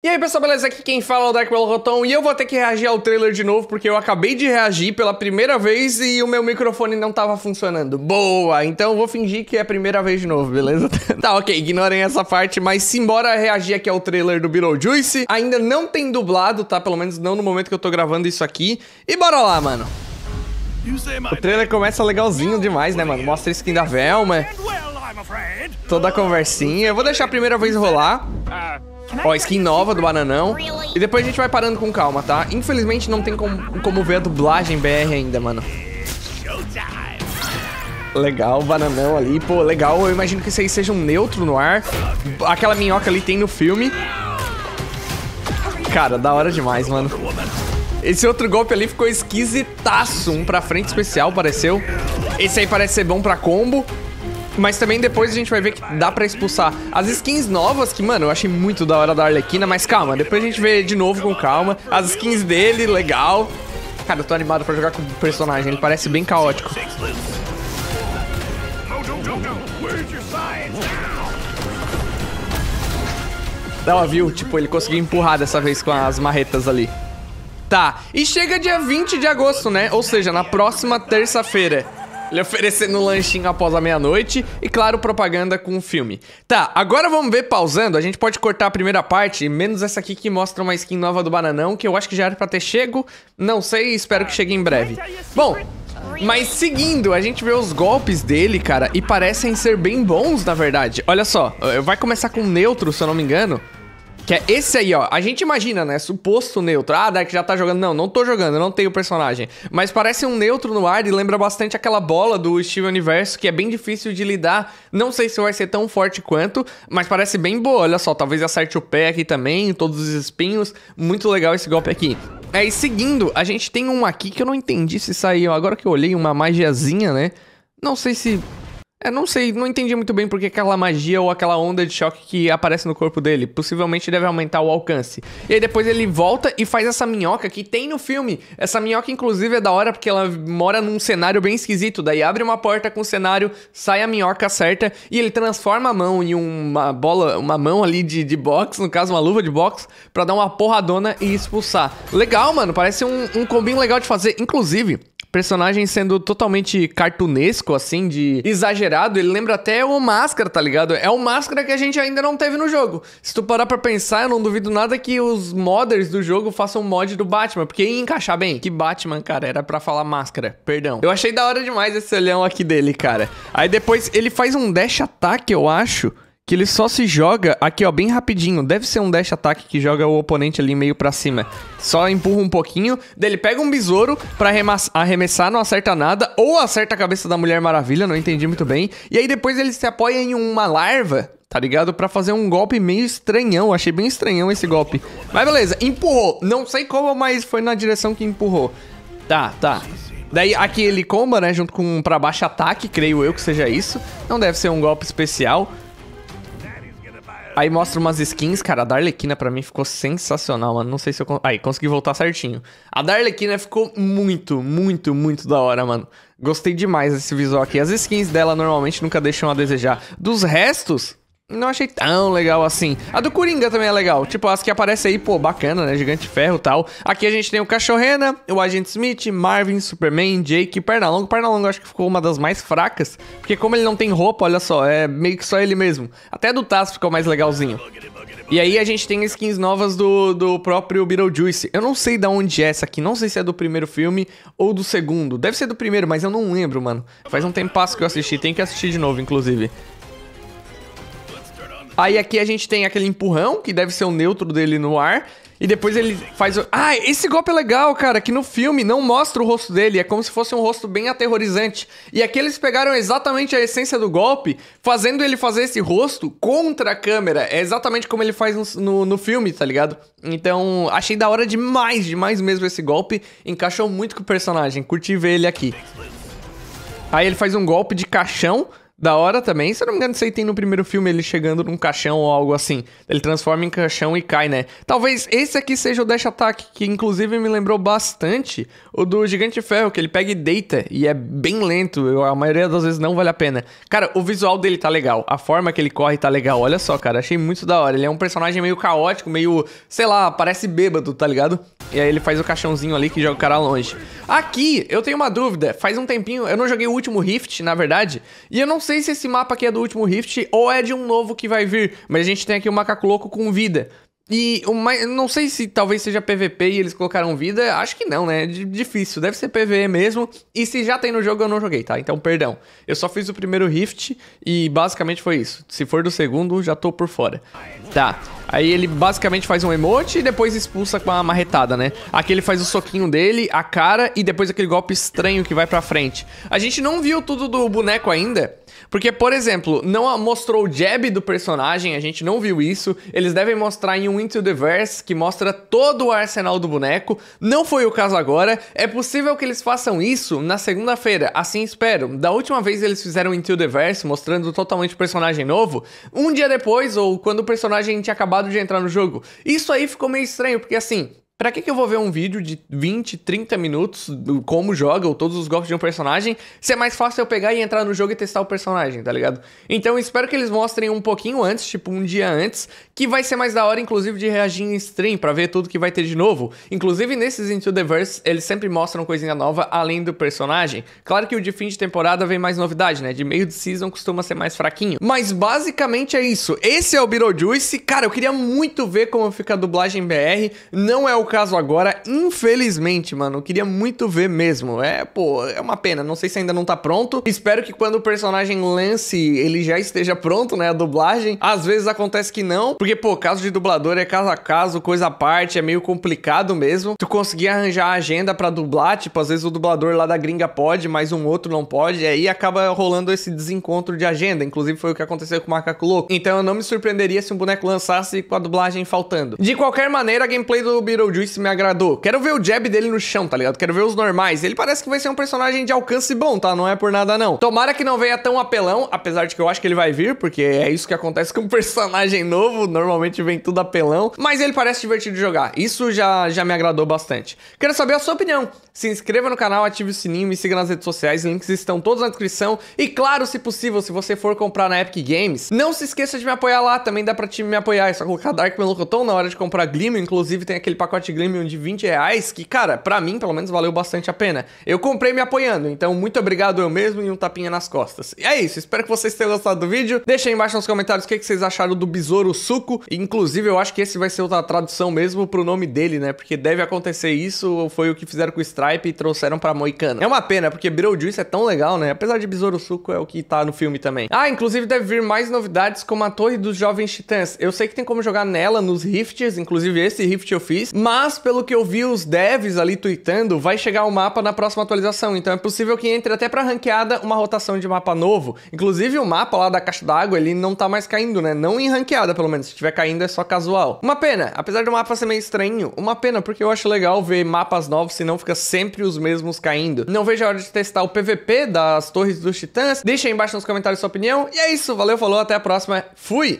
E aí pessoal, beleza? Aqui quem fala é o Darkwell Rotão e eu vou ter que reagir ao trailer de novo porque eu acabei de reagir pela primeira vez e o meu microfone não tava funcionando. Boa! Então eu vou fingir que é a primeira vez de novo, beleza? tá, ok, ignorem essa parte, mas simbora reagir aqui ao trailer do Beetlejuice. Ainda não tem dublado, tá? Pelo menos não no momento que eu tô gravando isso aqui. E bora lá, mano! O trailer começa legalzinho demais, né, mano? Mostra a skin da Velma, toda a conversinha. Eu vou deixar a primeira vez rolar. Ah... Ó, skin nova do Bananão. E depois a gente vai parando com calma, tá? Infelizmente não tem como, como ver a dublagem BR ainda, mano. Legal, bananão ali. Pô, legal. Eu imagino que isso aí seja um neutro no ar. Aquela minhoca ali tem no filme. Cara, da hora demais, mano. Esse outro golpe ali ficou esquisitaço. Um pra frente especial, pareceu. Esse aí parece ser bom pra combo. Mas também depois a gente vai ver que dá pra expulsar as skins novas, que, mano, eu achei muito da hora da Arlequina, mas calma, depois a gente vê de novo com calma. As skins dele, legal. Cara, eu tô animado pra jogar com o personagem, ele parece bem caótico. uma view tipo, ele conseguiu empurrar dessa vez com as marretas ali. Tá, e chega dia 20 de agosto, né? Ou seja, na próxima terça-feira. Ele oferecendo um lanchinho após a meia-noite e, claro, propaganda com o filme. Tá, agora vamos ver pausando. A gente pode cortar a primeira parte, menos essa aqui que mostra uma skin nova do Bananão, que eu acho que já era pra ter chego. Não sei, espero que chegue em breve. Bom, mas seguindo, a gente vê os golpes dele, cara, e parecem ser bem bons, na verdade. Olha só, eh, vai começar com neutro, se eu não me engano. Que é esse aí, ó. A gente imagina, né? Suposto neutro. Ah, Dark já tá jogando. Não, não tô jogando, eu não tenho personagem. Mas parece um neutro no ar e lembra bastante aquela bola do Steven Universo, que é bem difícil de lidar. Não sei se vai ser tão forte quanto, mas parece bem boa. Olha só, talvez acerte o pé aqui também, todos os espinhos. Muito legal esse golpe aqui. Aí, é, seguindo, a gente tem um aqui que eu não entendi se saiu. Agora que eu olhei, uma magiazinha, né? Não sei se é, não sei, não entendi muito bem porque aquela magia ou aquela onda de choque que aparece no corpo dele. Possivelmente deve aumentar o alcance. E aí depois ele volta e faz essa minhoca que tem no filme. Essa minhoca, inclusive, é da hora porque ela mora num cenário bem esquisito. Daí abre uma porta com o cenário, sai a minhoca certa e ele transforma a mão em uma bola, uma mão ali de, de boxe, no caso, uma luva de boxe, pra dar uma porradona e expulsar. Legal, mano, parece um, um combinho legal de fazer. Inclusive, personagem sendo totalmente cartunesco, assim, de exagerado. Ele lembra até o Máscara, tá ligado? É o Máscara que a gente ainda não teve no jogo. Se tu parar pra pensar, eu não duvido nada que os modders do jogo façam mod do Batman, porque ia encaixar bem. Que Batman, cara, era pra falar Máscara, perdão. Eu achei da hora demais esse olhão aqui dele, cara. Aí depois ele faz um dash ataque, eu acho que ele só se joga aqui, ó, bem rapidinho. Deve ser um dash ataque que joga o oponente ali meio pra cima. Só empurra um pouquinho, daí ele pega um besouro pra arremessar, não acerta nada, ou acerta a cabeça da Mulher Maravilha, não entendi muito bem. E aí depois ele se apoia em uma larva, tá ligado? Pra fazer um golpe meio estranhão, achei bem estranhão esse golpe. Mas beleza, empurrou, não sei como, mas foi na direção que empurrou. Tá, tá. Daí aqui ele comba, né, junto com um pra baixo ataque, creio eu que seja isso. Não deve ser um golpe especial. Aí mostra umas skins, cara. A Darlequina pra mim ficou sensacional, mano. Não sei se eu. Aí, consegui voltar certinho. A Darlequina ficou muito, muito, muito da hora, mano. Gostei demais desse visual aqui. As skins dela normalmente nunca deixam a desejar. Dos restos, não achei tão legal assim. A do Coringa também é legal. Tipo, as que aparecem aí, pô, bacana, né? Gigante Ferro e tal. Aqui a gente tem o Cachorrena, o Agente Smith, Marvin, Superman, Jake e Pernalongo. Pernalonga acho que ficou uma das mais fracas. Porque como ele não tem roupa, olha só, é meio que só ele mesmo. Até do Taz ficou mais legalzinho. E aí a gente tem skins novas do, do próprio Beetlejuice. Eu não sei da onde é essa aqui, não sei se é do primeiro filme ou do segundo. Deve ser do primeiro, mas eu não lembro, mano. Faz um tempo que eu assisti, tem que assistir de novo, inclusive. Aí aqui a gente tem aquele empurrão, que deve ser o neutro dele no ar. E depois ele faz. O... Ah, esse golpe é legal, cara, que no filme não mostra o rosto dele, é como se fosse um rosto bem aterrorizante. E aqui eles pegaram exatamente a essência do golpe, fazendo ele fazer esse rosto contra a câmera. É exatamente como ele faz no, no, no filme, tá ligado? Então, achei da hora demais, demais mesmo esse golpe. Encaixou muito com o personagem, curti ver ele aqui. Aí ele faz um golpe de caixão da hora também, se eu não me engano, sei tem no primeiro filme ele chegando num caixão ou algo assim. Ele transforma em caixão e cai, né? Talvez esse aqui seja o Dash Attack, que inclusive me lembrou bastante o do Gigante Ferro, que ele pega e deita e é bem lento. Eu, a maioria das vezes não vale a pena. Cara, o visual dele tá legal, a forma que ele corre tá legal. Olha só, cara, achei muito da hora. Ele é um personagem meio caótico, meio, sei lá, parece bêbado, tá ligado? E aí ele faz o caixãozinho ali que joga o cara longe. Aqui, eu tenho uma dúvida. Faz um tempinho, eu não joguei o último Rift, na verdade, e eu não sei se esse mapa aqui é do último Rift ou é de um novo que vai vir, mas a gente tem aqui o um macaco louco com vida. E uma, não sei se talvez seja PVP e eles colocaram vida. Acho que não, né? É D difícil. Deve ser PVE mesmo. E se já tem no jogo, eu não joguei, tá? Então, perdão. Eu só fiz o primeiro Rift e basicamente foi isso. Se for do segundo, já tô por fora. Tá. Aí ele basicamente faz um emote e depois expulsa com a marretada, né? Aqui ele faz o soquinho dele, a cara e depois aquele golpe estranho que vai pra frente. A gente não viu tudo do boneco ainda, porque, por exemplo, não mostrou o jab do personagem, a gente não viu isso. Eles devem mostrar em um um Into the Verse que mostra todo o arsenal do boneco. Não foi o caso agora. É possível que eles façam isso na segunda-feira, assim espero. Da última vez eles fizeram Into the Verse mostrando totalmente o personagem novo, um dia depois ou quando o personagem tinha acabado de entrar no jogo. Isso aí ficou meio estranho, porque assim, Pra que, que eu vou ver um vídeo de 20, 30 minutos do como joga ou todos os golpes de um personagem se é mais fácil eu pegar e entrar no jogo e testar o personagem, tá ligado? Então eu espero que eles mostrem um pouquinho antes, tipo um dia antes, que vai ser mais da hora, inclusive, de reagir em stream pra ver tudo que vai ter de novo. Inclusive nesses Into the Verse, eles sempre mostram coisinha nova além do personagem. Claro que o de fim de temporada vem mais novidade, né? De meio de season costuma ser mais fraquinho. Mas basicamente é isso. Esse é o Beetlejuice. Cara, eu queria muito ver como fica a dublagem BR. Não é o caso agora, infelizmente, mano. Eu queria muito ver mesmo. É, pô, é uma pena. Não sei se ainda não tá pronto. Espero que quando o personagem lance, ele já esteja pronto, né? A dublagem. Às vezes acontece que não, porque, pô, caso de dublador é caso a caso, coisa à parte, é meio complicado mesmo. Tu conseguir arranjar a agenda para dublar, tipo, às vezes o dublador lá da gringa pode, mas um outro não pode, e aí acaba rolando esse desencontro de agenda. Inclusive foi o que aconteceu com o Macaco Louco. Então eu não me surpreenderia se um boneco lançasse com a dublagem faltando. De qualquer maneira, a gameplay do Beetlejuice Juice me agradou. Quero ver o jab dele no chão, tá ligado? Quero ver os normais. Ele parece que vai ser um personagem de alcance bom, tá? Não é por nada, não. Tomara que não venha tão apelão, apesar de que eu acho que ele vai vir, porque é isso que acontece com um personagem novo. Normalmente vem tudo apelão. Mas ele parece divertido de jogar. Isso já, já me agradou bastante. Quero saber a sua opinião. Se inscreva no canal, ative o sininho, me siga nas redes sociais. Links estão todos na descrição. E claro, se possível, se você for comprar na Epic Games, não se esqueça de me apoiar lá. Também dá pra time me apoiar. É só colocar Dark Melocoton na hora de comprar Glimmer. Inclusive, tem aquele pacote Grêmio de 20 reais, que, cara, para mim, pelo menos, valeu bastante a pena. Eu comprei me apoiando, então muito obrigado eu mesmo e um tapinha nas costas. E é isso, espero que vocês tenham gostado do vídeo. Deixem aí embaixo nos comentários o que, que vocês acharam do Besouro Suco. Inclusive, eu acho que esse vai ser outra tradução mesmo pro nome dele, né? Porque deve acontecer isso, foi o que fizeram com o Stripe e trouxeram pra moicana É uma pena, porque Beetlejuice é tão legal, né? Apesar de Besouro Suco é o que tá no filme também. Ah, inclusive deve vir mais novidades como a Torre dos Jovens Titãs. Eu sei que tem como jogar nela nos rifts, inclusive esse rift eu fiz, mas mas, pelo que eu vi os devs ali tweetando, vai chegar o um mapa na próxima atualização. Então é possível que entre até pra ranqueada uma rotação de mapa novo. Inclusive, o mapa lá da caixa d'água, ele não tá mais caindo, né? Não em ranqueada, pelo menos. Se tiver caindo, é só casual. Uma pena. Apesar do mapa ser meio estranho, uma pena, porque eu acho legal ver mapas novos, senão fica sempre os mesmos caindo. Não vejo a hora de testar o PVP das Torres dos Titãs. Deixa aí embaixo nos comentários sua opinião. E é isso. Valeu, falou. Até a próxima. Fui!